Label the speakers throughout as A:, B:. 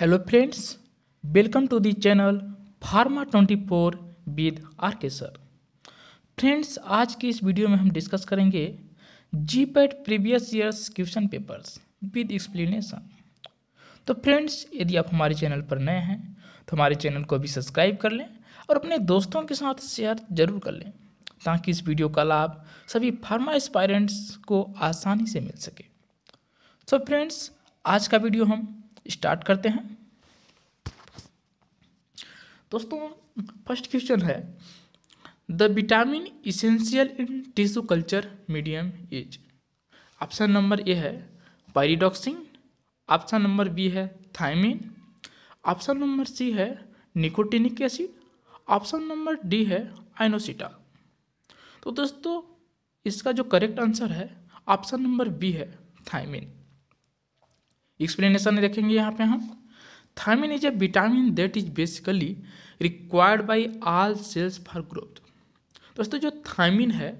A: hello friends welcome to the channel pharma 24 with R K sir friends आज की इस video में हम डिस्कस करेंगे GPAT previous years question papers with explanation तो friends यदि आप हमारे चैनल पर नए हैं तो हमारे चैनल को भी सब्सक्राइब कर लें और अपने दोस्तों के साथ शेयर जरूर कर लें ताकि इस वीडियो का लाभ सभी फार्मा एस्पायरेंट्स को आसानी से मिल सके सो so फ्रेंड्स आज का वीडियो हम स्टार्ट करते हैं दोस्तों फर्स्ट क्वेश्चन है the vitamin essential in tissue culture medium is option number A है पैरिडॉक्सिन ऑप्शन नंबर बी है थायमिन ऑप्शन नंबर सी है nicotinic acid option number D है आइनोसिटा तो दोस्तों इसका जो करेक्ट आंसर है ऑप्शन नंबर बी है थायमिन एक्सप्लेनेशन देखेंगे यहाँ पे हम thiamine is a vitamin that is basically required by all cells for growth दोस्तों जो थायमिन है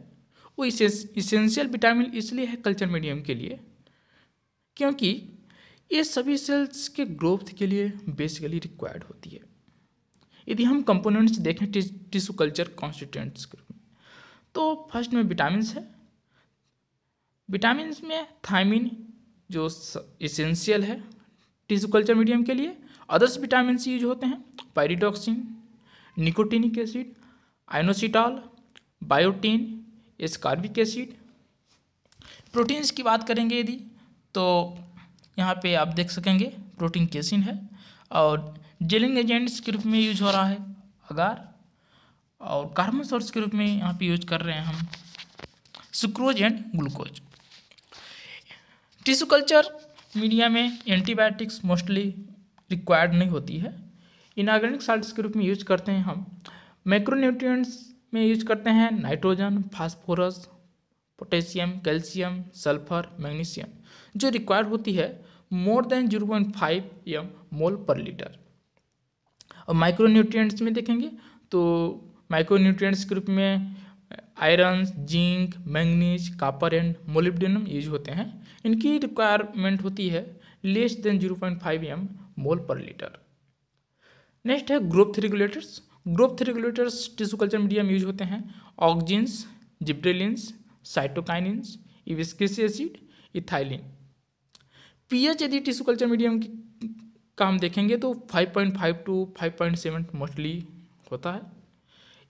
A: वो इसेंशियल विटामिन इसलिए है कल्चर मीडियम के लिए क्योंकि ये सभी सेल्स के ग्रोथ के लिए बेसिकली रिक्वायर्ड होती है यदि हम कंपोनेंट्स देखें टिश्यू कल्चर कॉन्स्टिट्यूंट्स तो फर्स्ट में विटामिन है विटामिन में थायमिन जो इसेंशियल है टिश्यू कल्चर मीडियम के लिए अदर्स विटामिन सी यूज होते हैं pyridoxine nicotinic acid inositol biotin ascorbic acid proteins की बात करेंगे यदि तो यहाँ पे आप देख सकेंगे प्रोटीन केसिन है और जेलिंग एजेंट्स के रूप में यूज हो रहा है अगार और कार्बन सोर्स के रूप में यहाँ पे यूज कर रहे हैं हम sucrose and glucose tissue culture media में एंटीबायोटिक्स मोस्टली रिक्वायर्ड नहीं होती है इनऑर्गेनिक साल्ट्स के रूप में यूज करते हैं हम मैक्रोन्यूट्रिएंट्स में यूज करते हैं nitrogen phosphorus potassium calcium sulphur magnesium जो रिक्वायर्ड होती है more than zero point five M mole per litre और माइक्रोन्यूट्रिएंट्स में देखेंगे तो माइक्रोन्यूट्रिएंट्स के रूप में iron zinc manganese copper and molybdenum use होते हैं इनकी रिक्वायरमेंट होती है less than zero point five M mole per litre next है growth regulators growth regulators tissue culture media में यूज होते हैं ऑक्जिन्स जिप्टेलिन्स साइटोकाइनिन्स इविस्किस एसिड इथाइलिन पीएच यदि टिश्यू कल्चर मीडियम का हम देखेंगे तो 5.5 टू 5.7 मोस्टली होता है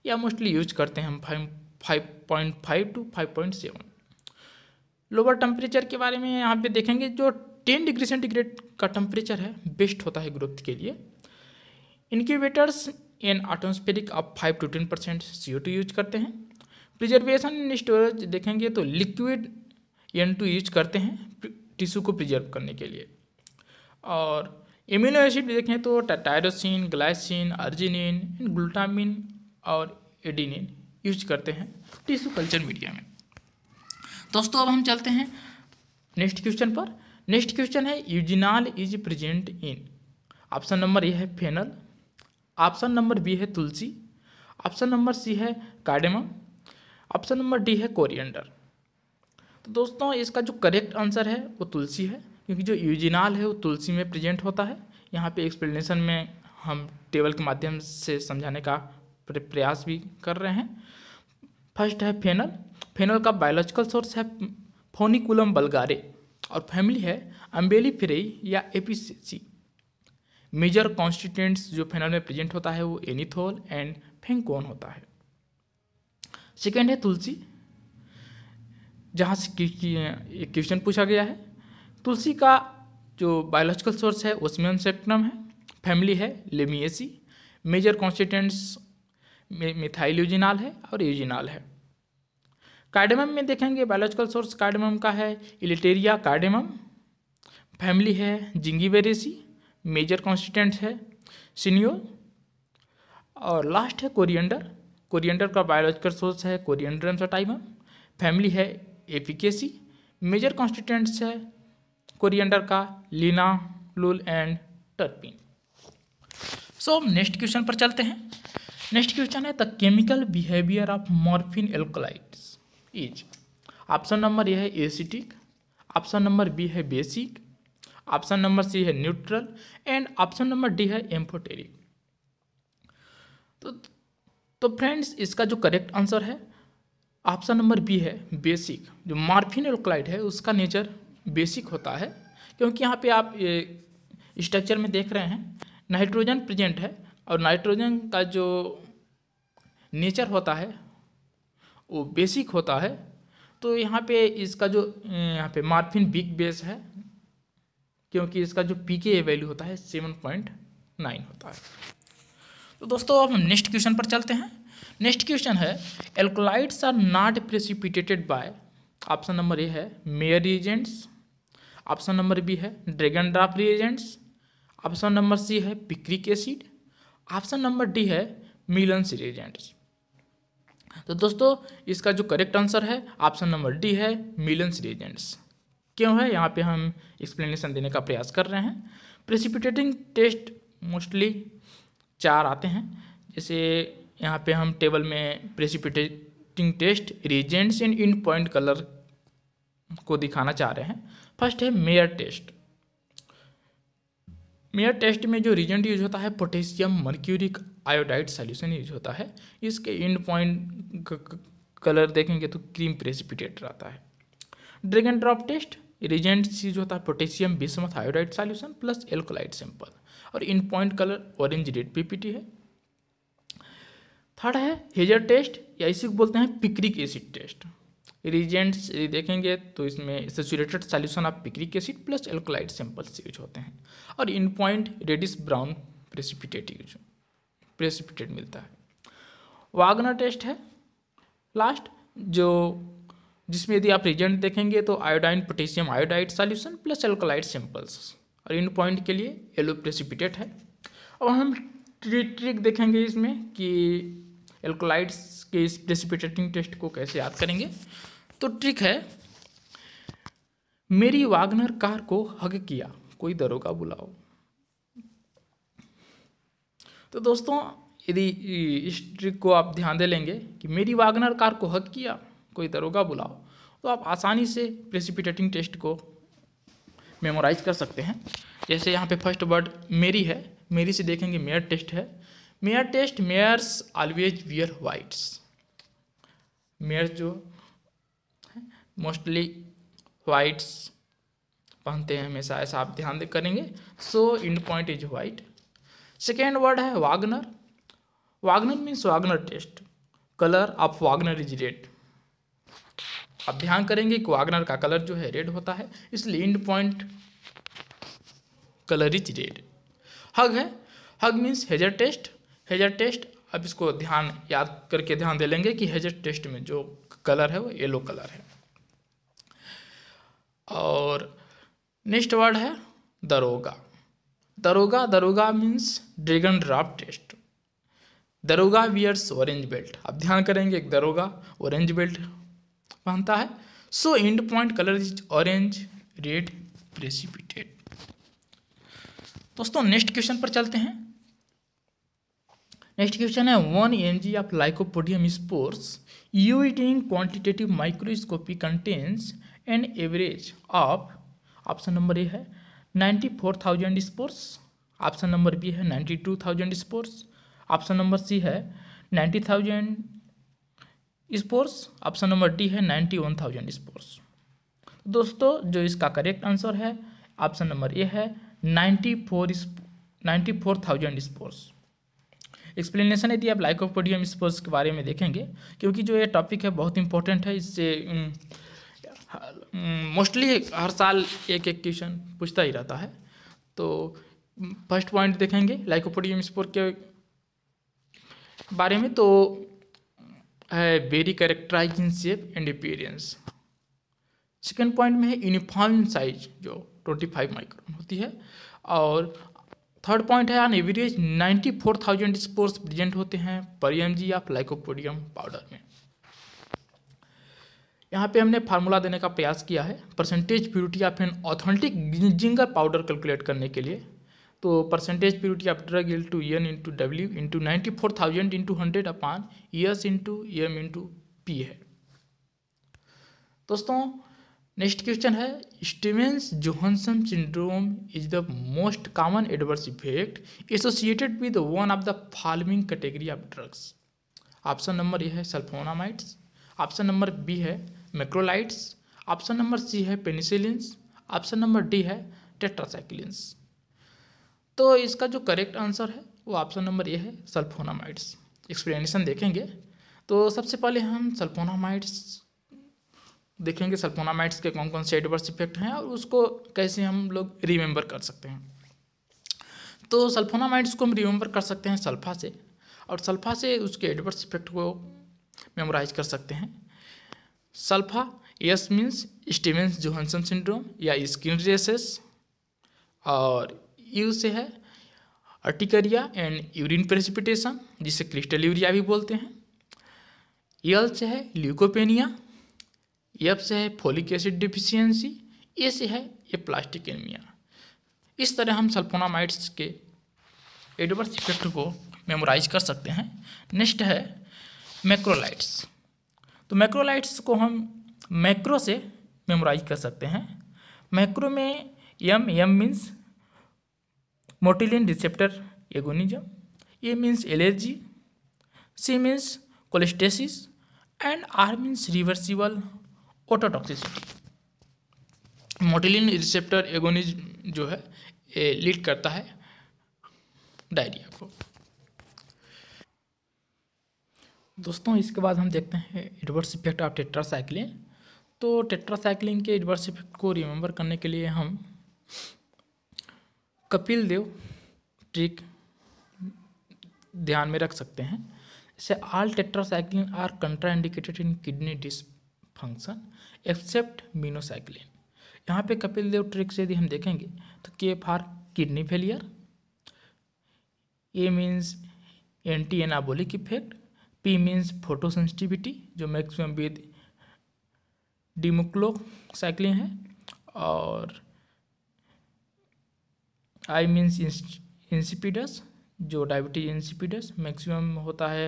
A: या मोस्टली यूज करते हैं हम 5.5 टू 5.7 लोअर टेम्परेचर के बारे में यहाँ पे देखेंगे जो टेन डिग्री सेंटीग्रेड का टेम्परेचर है बेस्ट होता है ग्रोथ के लिए इनक्यूबेटर्स इन आटोस्फेरिक आप five to ten percent C use करते हैं प्रिजर्वेशन इन स्टोरेज देखेंगे तो लिक्विड एन टू यूज करते हैं टिश्यू को प्रिजर्व करने के लिए और इम्यूनो एसिड देखें तो टायरोसिन ग्लाइसिन अर्जिनिन ग्लूटामिन और एडिनिन यूज करते हैं टिश्यू कल्चर मीडिया में दोस्तों अब हम चलते हैं नेक्स्ट क्वेश्चन पर नेक्स्ट क्वेश्चन है eugenol is present in option number A है फेनल ऑप्शन नंबर बी है तुलसी ऑप्शन नंबर सी है कार्डेम ऑप्शन नंबर डी है कोरिएंडर तो दोस्तों इसका जो करेक्ट आंसर है वो तुलसी है क्योंकि जो यूजिनाल है वो तुलसी में प्रेजेंट होता है यहाँ पे एक्सप्लेनेशन में हम टेबल के माध्यम से समझाने का प्रयास भी कर रहे हैं फर्स्ट है फेनल फेनोल का बायोलॉजिकल सोर्स है फोनिकुलम बल्गारे और फैमिली है अम्बेली फ्रेई या एपीसी मेजर कॉन्स्टिटेंट्स जो फेनल में प्रेजेंट होता है वो एनिथोल एंड फेंकोन होता है सेकेंड है तुलसी जहाँ से एक क्वेश्चन पूछा गया है तुलसी का जो बायोलॉजिकल सोर्स है ओसमियन सेप्टम है फैमिली है लेमिएसी मेजर कॉन्स्टिटेंट्स मिथाइल यूजिनाल है और यूजिनाल है कार्डेमम में देखेंगे बायोलॉजिकल सोर्स कार्डेमम का है इलेटेरिया कार्डेमम फैमिली है जिंगीवेरेसी मेजर कॉन्स्टिटेंट है सीनियो और लास्ट है कोरिएंडर कोरिएंडर का बायोलॉजिकल सोर्स है कोरिएंडर सटाइमम फैमिली है एफिकेसी मेजर कॉन्स्टिटेंट्स है कोरिएंडर का linalool and terpene so हम नेक्स्ट क्वेश्चन पर चलते हैं नेक्स्ट क्वेश्चन है the chemical behaviour of morphine alkaloids is option number A है एसिटिक ऑप्शन नंबर बी है बेसिक ऑप्शन नंबर सी है neutral and option number D है amphoteric तो तो फ्रेंड्स इसका जो करेक्ट आंसर है ऑप्शन नंबर बी है बेसिक जो मार्फिन है उसका नेचर बेसिक होता है क्योंकि यहाँ पे आप स्ट्रक्चर में देख रहे हैं नाइट्रोजन प्रेजेंट है और नाइट्रोजन का जो नेचर होता है वो बेसिक होता है तो यहाँ पे इसका जो यहाँ पे मार्फिन बिग बेस है क्योंकि इसका जो पी के वैल्यू होता है सेवन पॉइंट नाइन होता है तो दोस्तों अब हम नेक्स्ट क्वेश्चन पर चलते हैं नेक्स्ट क्वेश्चन है alkaloids are not precipitated by option number A है Mayer reagents option number B है Dragendorff reagents option number C है picric acid option number D है मिलन्स रिएजेंट्स तो दोस्तों इसका जो करेक्ट आंसर है ऑप्शन नंबर डी है मिलन्स रिएजेंट्स क्यों है यहाँ पे हम एक्सप्लेनेशन देने का प्रयास कर रहे हैं प्रेसिपिटेटिंग टेस्ट मोस्टली चार आते हैं जैसे यहाँ पे हम टेबल में precipitating test reagents and end point colour को दिखाना चाह रहे हैं फर्स्ट है मेयर टेस्ट मेयर टेस्ट में जो रिजेंट यूज होता है potassium mercuric iodide solution use होता है इसके इंड पॉइंट कलर देखेंगे तो क्रीम प्रेसिपिटेट रहता है Dragendorff test reagent चीज होता है potassium bismuth iodide solution plus alkaloid sample और end point colour orange red PPT है थर्ड है हेजर टेस्ट या इसी को बोलते हैं पिक्रिक एसिड टेस्ट रिजेंट्स देखेंगे तो इसमें saturated solution of picric acid plus alkaloid samples use होते हैं और end point reddish brown precipitate use precipitate मिलता है वागनर टेस्ट है लास्ट जो जिसमें यदि आप रिजल्ट देखेंगे तो iodine potassium iodide solution plus alkaloid samples और इन पॉइंट के लिए येलो प्रेसिपिटेट है अब हम ट्रिक ट्रिक देखेंगे इसमें कि एल्कोलाइड्स के इस प्रेसिपिटेटिंग टेस्ट को कैसे याद करेंगे तो ट्रिक है मेरी वागनर कार को हग किया कोई दरोगा बुलाओ तो दोस्तों यदि इस ट्रिक को आप ध्यान दे लेंगे कि मेरी वागनर कार को हक किया कोई दरोगा बुलाओ तो आप आसानी से प्रेसिपिटेटिंग टेस्ट को मेमोराइज कर सकते हैं जैसे यहाँ पे फर्स्ट वर्ड मेरी है मेरी से देखेंगे मेयर टेस्ट है Mayer test Mayers always wear whites Mayer जो मोस्टली वाइट्स पहनते हैं हमेशा ऐसा आप ध्यान दे करेंगे so end point is white second word है Wagner Wagner means Wagner test colour of Wagner is red आप ध्यान करेंगे कि वागनर का कलर जो है रेड होता है इसलिए end point colour is red hug है hug means Hager test Hager test अब इसको ध्यान याद करके ध्यान दे लेंगे कि हेजर टेस्ट में जो कलर है वो येलो कलर है और नेक्स्ट वर्ड है दरोगा दरोगा दरोगा मीन्स ड्रैगन ड्राफ्ट टेस्ट दरोगा वियर्स ऑरेंज बेल्ट आप ध्यान करेंगे एक दरोगा ऑरेंज बेल्ट पहनता है so end point colour is orange red precipitate दोस्तों नेक्स्ट क्वेश्चन पर चलते हैं नेक्स्ट क्वेश्चन है one M G of lycopodium spores using quantitative microscopy contains and average of option number A है ninety four thousand spores option number B है ninety two thousand spores option number C है ninety thousand spores option number D है ninety one thousand spores दोस्तों जो इसका correct answer है option number A है ninety four ninety four thousand spores explanation यदि आप लाइकोपोडियम पोडियम स्पोर्ट्स के बारे में देखेंगे क्योंकि जो ये टॉपिक है बहुत इंपॉर्टेंट है इससे हम्म, मोस्टली हम्म, हर साल एक एक क्वेश्चन पूछता ही रहता है तो फर्स्ट हम्म, पॉइंट देखेंगे लाइकोपोडियम स्पोर के बारे में तो हम्म, है very characterise in shape and appearance second point में है यूनिफॉर्म साइज जो ट्वेंटी फाइव माइक्रोन होती है और थर्ड पॉइंट है on average ninety four thousand spores present होते हैं per M G of lycopodium powder में यहाँ पे हमने फार्मूला देने का प्रयास किया है percentage purity of an authentic ginger powder calculate करने के लिए तो percentage purity of drug equal to N into W into ninety four thousand into hundred upon S into M into P है दोस्तों नेक्स्ट क्वेश्चन है Stevens Johnson syndrome is the most common adverse effect associated with one of the following category of drugs option number A है sulfonamides option number B है macrolides option number C है penicillins option number D है tetracyclines तो इसका जो correct answer है वो option number A है सल्फोनामाइड्स एक्सप्लेनेशन देखेंगे तो सबसे पहले हम सल्फोनामाइड्स देखेंगे सल्फोनामाइड्स के कौन कौन से एडवर्स इफेक्ट हैं और उसको कैसे हम लोग रिमेंबर कर सकते हैं तो सल्फोनामाइड्स को हम रिमेंबर कर सकते हैं सल्फा से और सल्फा से उसके एडवर्स इफेक्ट को मेमोराइज कर सकते हैं sulfa S means Stevens Johnson syndrome या स्किन रेसेस और यू से है अर्टिकरिया एंड यूरिन प्रेसिपिटेशन जिसे क्रिस्टल यूरिया भी बोलते हैं यल से है ल्यूकोपेनिया एफ से है फोलिक एसिड डिफिशियंसी ए से है ये प्लास्टिक एनमिया इस तरह हम सल्फोनामाइट्स के एडवर्स इफेक्ट को मेमोराइज कर सकते हैं नेक्स्ट है मैक्रोलाइट्स तो मैक्रोलाइट्स को हम मैक्रो से मेमोराइज कर सकते हैं मैक्रो में M M means motilin receptor agonism A means allergy C means cholestasis and R means reversible ototoxicity motilin receptor agonism जो है लीड करता है डायरिया को दोस्तों इसके बाद हम देखते हैं एडवर्स इफेक्ट ऑफ टेट्रासाइक्लिन तो टेट्रासाइक्लिन के एडवर्स इफेक्ट को रिमेंबर करने के लिए हम कपिल देव ट्रिक ध्यान में रख सकते हैं इसे all tetracycline are are indicated in kidney dysfunction except minocycline यहाँ पे कपिल देव ट्रिक से यदि हम देखेंगे तो K F R kidney failure A means anti anabolic effect P means photosensitivity जो मैक्सिमम विद डिमोक्लोसाइक्लिन है और आई मीन्स इंसिपिडस जो डायबिटीज इंसिपिडस मैक्सिमम होता है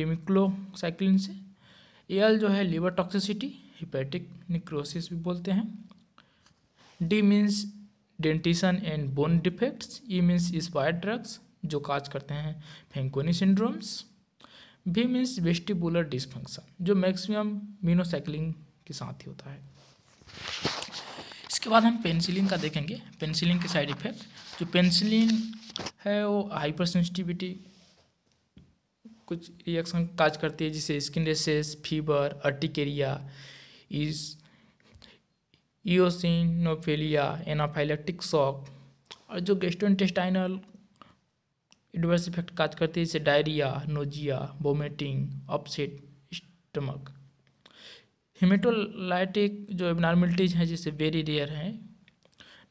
A: डिमिक्लोसाइक्लिन से एल जो है लीवर टॉक्सिसिटी हिपेटिक निक्रोसिस भी बोलते हैं D means dentition and bone defects E means expire drugs जो काज करते हैं Fanconi syndromes V means vestibular dysfunction जो मैक्सिमम मीनोसाइक्लिंग के साथ ही होता है इसके बाद हम पेंसिलिन का देखेंगे पेंसिलिन के साइड इफेक्ट जो पेंसिलिन है वो हाइपर सेंसिटिविटी कुछ रिएक्शन काज करती है जिसे स्किन रेसेस फीवर अर्टिकेरिया इस ईओसिनोफेलिया एनाफाइलेक्टिक शॉक और जो गेस्टोइंटेस्टाइनल एडवर्स इफेक्ट काज करते हैं जैसे diarrhoea nausea vomiting upset stomach haematologic जो एबनॉर्मिलिटीज हैं जैसे वेरी रेयर हैं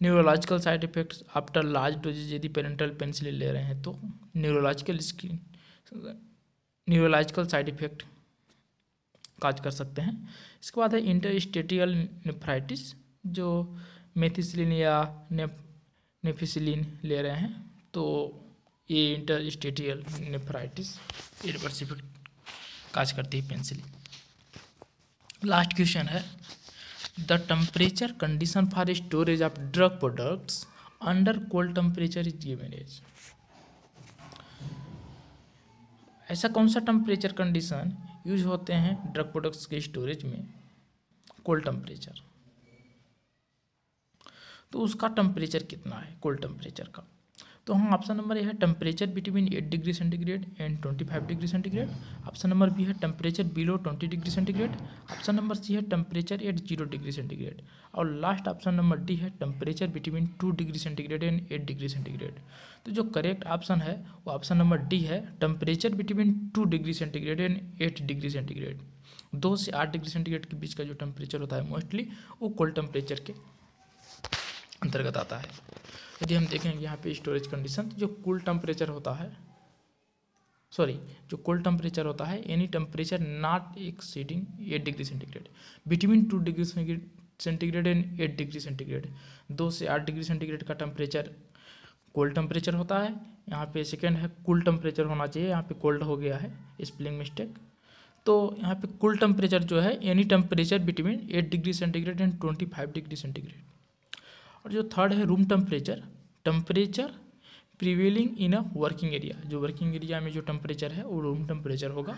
A: neurological side effects after large doses यदि पेरेंटल पेंसिल ले रहे हैं तो neurological skin neurological side effect cause कर सकते हैं इसके बाद है इंटरस्टेटियल नेफ्राइटिस जो मेथिसिलिन या नेफिसिलिन ले रहे हैं तो ये इंटर स्टेटियल नेफ्राइटिस इरिवर्सिफिक काज करती है पेंसिल लास्ट क्वेश्चन है the temperature condition for storage of drug products under cold temperature is given as ऐसा कौन सा टेम्परेचर कंडीशन यूज होते हैं ड्रग प्रोडक्ट्स के स्टोरेज में कोल्ड टेम्परेचर तो उसका टेम्परेचर कितना है कोल्ड टेम्परेचर का तो हाँ ऑप्शन नंबर ए है temperature between eight degree centigrade and twenty five degree centigrade option number B है temperature below twenty degree centigrade option number C है temperature at zero degree centigrade और last option number D है temperature between two degree centigrade and eight degree centigrade तो जो correct option है वो option number D है temperature between two degree centigrade and eight degree centigrade दो से आठ डिग्री सेंटीग्रेड के बीच का जो टेम्परेचर होता है मोस्टली वो कोल्ड टेम्परेचर के अंतर्गत आता है यदि हम देखें यहाँ पे स्टोरेज कंडीशन तो जो कूल टेम्परेचर होता है सॉरी जो कोल्ड टेम्परेचर होता है any temperature not exceeding eight degree centigrade between two degree centigrade and eight degree centigrade दो से आठ डिग्री सेंटीग्रेड का टेम्परेचर कोल्ड टेम्परेचर होता है यहाँ पे सेकेंड है कूल टेम्परेचर होना चाहिए यहाँ पे कोल्ड हो गया है स्पेलिंग मिस्टेक तो यहाँ पे कूल टेम्परेचर जो है any temperature between eight degree centigrade and twenty five degree centigrade और जो थर्ड है room temperature temperature prevailing in a working area जो वर्किंग एरिया में जो टेम्परेचर है वो रूम टेम्परेचर होगा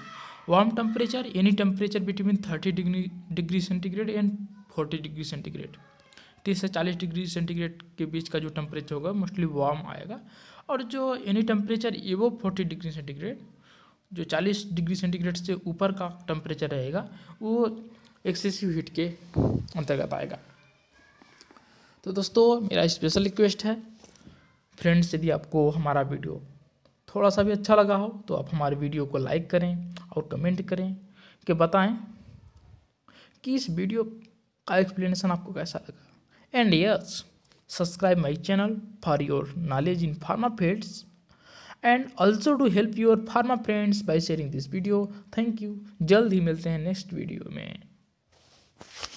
A: warm temperature any temperature between thirty degree degree centigrade and forty degree centigrade तीस से चालीस डिग्री सेंटीग्रेड के बीच का जो टेम्परेचर होगा मोस्टली वार्म आएगा और जो एनी टेम्परेचर ये वो फोर्टी डिग्री सेंटीग्रेड जो चालीस डिग्री सेंटीग्रेड से ऊपर का टेम्परेचर रहेगा वो एक्सेसिव हीट के अंतर्गत आएगा तो दोस्तों मेरा स्पेशल रिक्वेस्ट है फ्रेंड्स यदि आपको हमारा वीडियो थोड़ा सा भी अच्छा लगा हो तो आप हमारे वीडियो को लाइक करें और कमेंट करें कि बताएं कि इस वीडियो का एक्सप्लेनेशन आपको कैसा लगा and yes subscribe my channel for your knowledge in pharma fields and also to help your pharma friends by sharing this video thank you जल्द ही मिलते हैं नेक्स्ट वीडियो में